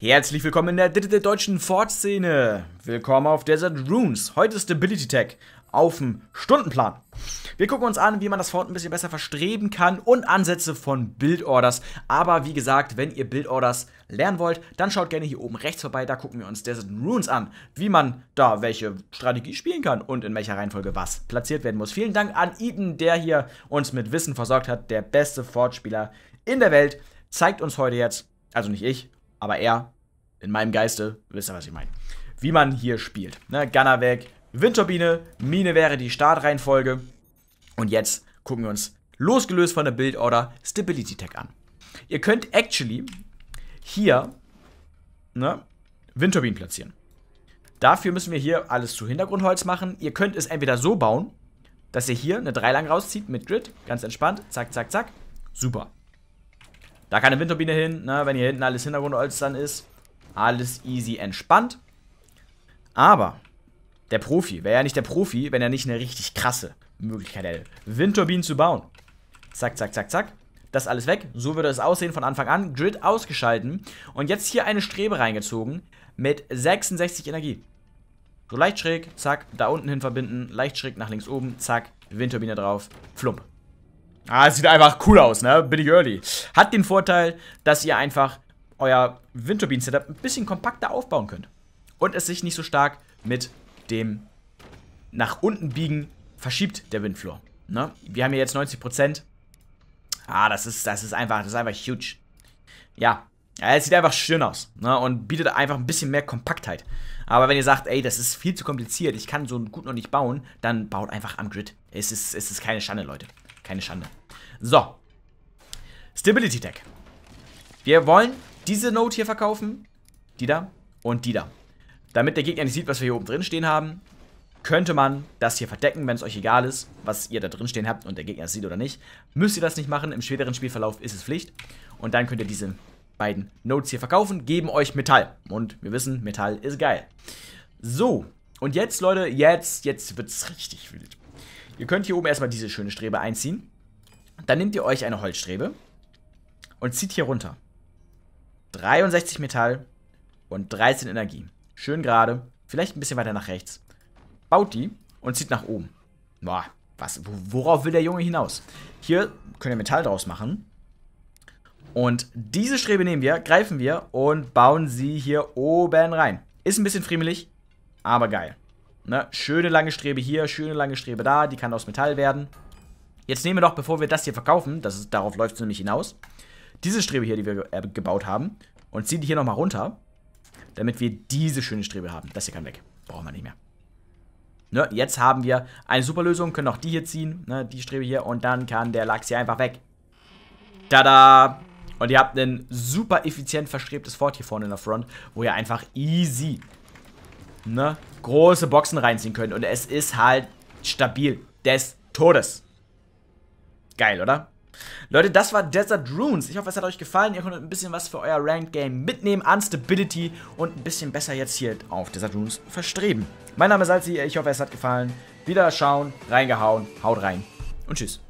Herzlich willkommen in der deutschen Ford-Szene. Willkommen auf Desert Runes. Heute ist Ability Tech auf dem Stundenplan. Wir gucken uns an, wie man das Ford ein bisschen besser verstreben kann und Ansätze von Build Orders. Aber wie gesagt, wenn ihr Build Orders lernen wollt, dann schaut gerne hier oben rechts vorbei. Da gucken wir uns Desert Runes an, wie man da welche Strategie spielen kann und in welcher Reihenfolge was platziert werden muss. Vielen Dank an Eden, der hier uns mit Wissen versorgt hat. Der beste Fort-Spieler in der Welt zeigt uns heute jetzt, also nicht ich, aber er, in meinem Geiste, wisst ihr, was ich meine. Wie man hier spielt. Ne? Gunner weg, Windturbine, Mine wäre die Startreihenfolge. Und jetzt gucken wir uns, losgelöst von der Build Order, Stability Tech an. Ihr könnt actually hier ne, Windturbinen platzieren. Dafür müssen wir hier alles zu Hintergrundholz machen. Ihr könnt es entweder so bauen, dass ihr hier eine Dreilang rauszieht mit Grid, ganz entspannt, zack, zack, zack, super. Da keine Windturbine hin, ne? wenn hier hinten alles dann ist. Alles easy entspannt. Aber der Profi wäre ja nicht der Profi, wenn er nicht eine richtig krasse Möglichkeit hätte, Windturbinen zu bauen. Zack, zack, zack, zack. Das alles weg. So würde es aussehen von Anfang an. Grid ausgeschalten. Und jetzt hier eine Strebe reingezogen mit 66 Energie. So leicht schräg, zack, da unten hin verbinden, leicht schräg nach links oben, zack, Windturbine drauf, flump. Ah, es sieht einfach cool aus, ne? Bin ich Early. Hat den Vorteil, dass ihr einfach euer Windturbinen-Setup ein bisschen kompakter aufbauen könnt. Und es sich nicht so stark mit dem nach unten biegen verschiebt, der Windfloor. Ne? Wir haben hier jetzt 90%. Ah, das ist, das ist einfach, das ist einfach huge. Ja, es sieht einfach schön aus ne? und bietet einfach ein bisschen mehr Kompaktheit. Aber wenn ihr sagt, ey, das ist viel zu kompliziert, ich kann so gut noch nicht bauen, dann baut einfach am Grid. Es ist, es ist keine Schande, Leute. Keine Schande. So. Stability Deck. Wir wollen diese Note hier verkaufen. Die da und die da. Damit der Gegner nicht sieht, was wir hier oben drin stehen haben, könnte man das hier verdecken, wenn es euch egal ist, was ihr da drin stehen habt und der Gegner es sieht oder nicht. Müsst ihr das nicht machen, im späteren Spielverlauf ist es Pflicht. Und dann könnt ihr diese beiden Notes hier verkaufen, geben euch Metall. Und wir wissen, Metall ist geil. So, und jetzt, Leute, jetzt, jetzt wird es richtig wild. Ihr könnt hier oben erstmal diese schöne Strebe einziehen. Dann nehmt ihr euch eine Holzstrebe und zieht hier runter. 63 Metall und 13 Energie. Schön gerade, vielleicht ein bisschen weiter nach rechts. Baut die und zieht nach oben. Boah, was, worauf will der Junge hinaus? Hier könnt ihr Metall draus machen. Und diese Strebe nehmen wir, greifen wir und bauen sie hier oben rein. Ist ein bisschen friemelig, aber geil. Ne? Schöne lange Strebe hier, schöne lange Strebe da. Die kann aus Metall werden. Jetzt nehmen wir doch, bevor wir das hier verkaufen, das ist, darauf läuft es nämlich hinaus, diese Strebe hier, die wir ge äh, gebaut haben, und ziehen die hier nochmal runter, damit wir diese schöne Strebe haben. Das hier kann weg. Brauchen wir nicht mehr. Ne? Jetzt haben wir eine super Lösung, können auch die hier ziehen, ne? die Strebe hier, und dann kann der Lachs hier einfach weg. Tada! Und ihr habt ein super effizient verstrebtes Fort hier vorne in der Front, wo ihr einfach easy ne, große Boxen reinziehen können. Und es ist halt stabil des Todes. Geil, oder? Leute, das war Desert Runes. Ich hoffe, es hat euch gefallen. Ihr konntet ein bisschen was für euer Ranked-Game mitnehmen an Stability und ein bisschen besser jetzt hier auf Desert Runes verstreben. Mein Name ist Salzi. Ich hoffe, es hat gefallen. Wieder schauen, reingehauen, haut rein und tschüss.